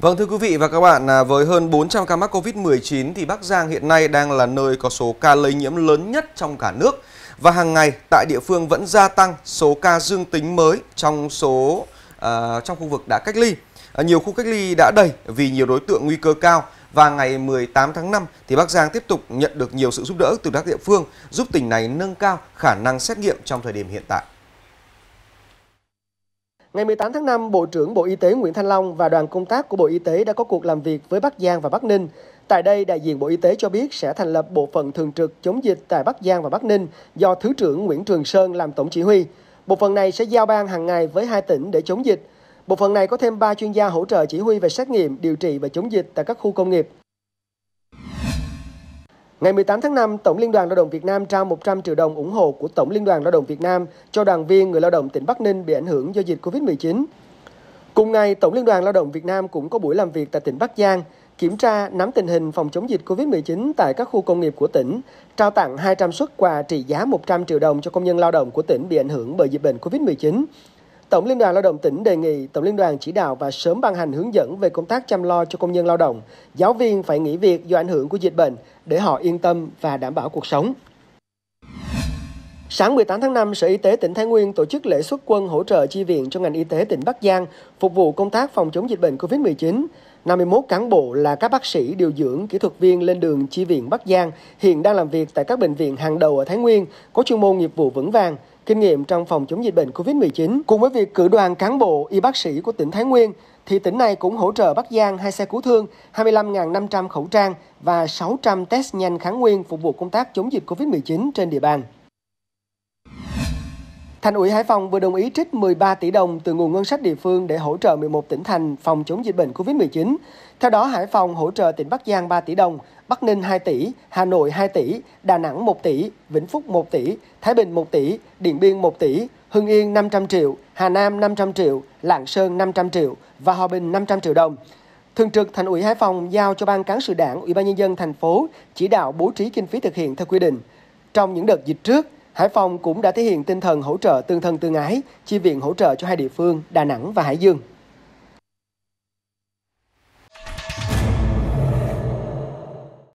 Vâng thưa quý vị và các bạn, à, với hơn 400 ca mắc Covid-19 thì Bắc Giang hiện nay đang là nơi có số ca lây nhiễm lớn nhất trong cả nước và hàng ngày tại địa phương vẫn gia tăng số ca dương tính mới trong số uh, trong khu vực đã cách ly. À, nhiều khu cách ly đã đầy vì nhiều đối tượng nguy cơ cao và ngày 18 tháng 5 thì Bắc Giang tiếp tục nhận được nhiều sự giúp đỡ từ các địa phương giúp tỉnh này nâng cao khả năng xét nghiệm trong thời điểm hiện tại. Ngày 18 tháng 5, Bộ trưởng Bộ Y tế Nguyễn Thanh Long và đoàn công tác của Bộ Y tế đã có cuộc làm việc với Bắc Giang và Bắc Ninh. Tại đây, đại diện Bộ Y tế cho biết sẽ thành lập bộ phận thường trực chống dịch tại Bắc Giang và Bắc Ninh do Thứ trưởng Nguyễn Trường Sơn làm tổng chỉ huy. Bộ phận này sẽ giao ban hàng ngày với hai tỉnh để chống dịch. Bộ phận này có thêm 3 chuyên gia hỗ trợ chỉ huy về xét nghiệm, điều trị và chống dịch tại các khu công nghiệp. Ngày 18 tháng 5, Tổng Liên đoàn Lao động Việt Nam trao 100 triệu đồng ủng hộ của Tổng Liên đoàn Lao động Việt Nam cho đoàn viên người lao động tỉnh Bắc Ninh bị ảnh hưởng do dịch COVID-19. Cùng ngày, Tổng Liên đoàn Lao động Việt Nam cũng có buổi làm việc tại tỉnh Bắc Giang, kiểm tra nắm tình hình phòng chống dịch COVID-19 tại các khu công nghiệp của tỉnh, trao tặng 200 suất quà trị giá 100 triệu đồng cho công nhân lao động của tỉnh bị ảnh hưởng bởi dịch bệnh COVID-19. Tổng Liên đoàn Lao động tỉnh đề nghị Tổng Liên đoàn chỉ đạo và sớm ban hành hướng dẫn về công tác chăm lo cho công nhân lao động, giáo viên phải nghỉ việc do ảnh hưởng của dịch bệnh để họ yên tâm và đảm bảo cuộc sống. Sáng 18 tháng 5, Sở Y tế tỉnh Thái Nguyên tổ chức lễ xuất quân hỗ trợ chi viện cho ngành y tế tỉnh Bắc Giang phục vụ công tác phòng chống dịch bệnh COVID-19. 51 cán bộ là các bác sĩ, điều dưỡng, kỹ thuật viên lên đường chi viện Bắc Giang hiện đang làm việc tại các bệnh viện hàng đầu ở Thái Nguyên, có chuyên môn nghiệp vụ vững vàng, kinh nghiệm trong phòng chống dịch bệnh COVID-19. Cùng với việc cử đoàn cán bộ, y bác sĩ của tỉnh Thái Nguyên, thì tỉnh này cũng hỗ trợ Bắc Giang hai xe cứu thương, 25.500 khẩu trang và 600 test nhanh kháng nguyên phục vụ công tác chống dịch COVID-19 trên địa bàn. Thành ủy Hải Phòng vừa đồng ý trích 13 tỷ đồng từ nguồn ngân sách địa phương để hỗ trợ 11 tỉnh thành phòng chống dịch bệnh COVID-19. Theo đó, Hải Phòng hỗ trợ tỉnh Bắc Giang 3 tỷ đồng, Bắc Ninh 2 tỷ, Hà Nội 2 tỷ, Đà Nẵng 1 tỷ, Vĩnh Phúc 1 tỷ, Thái Bình 1 tỷ, Điện Biên 1 tỷ, Hưng Yên 500 triệu, Hà Nam 500 triệu, Lạng Sơn 500 triệu và Hòa Bình 500 triệu đồng. Thường trực Thành ủy Hải Phòng giao cho Ban cán sự Đảng, Ủy ban nhân dân thành phố chỉ đạo bố trí kinh phí thực hiện theo quy định. Trong những đợt dịch trước, Hải Phòng cũng đã thể hiện tinh thần hỗ trợ tương thân tương ái, chi viện hỗ trợ cho hai địa phương Đà Nẵng và Hải Dương.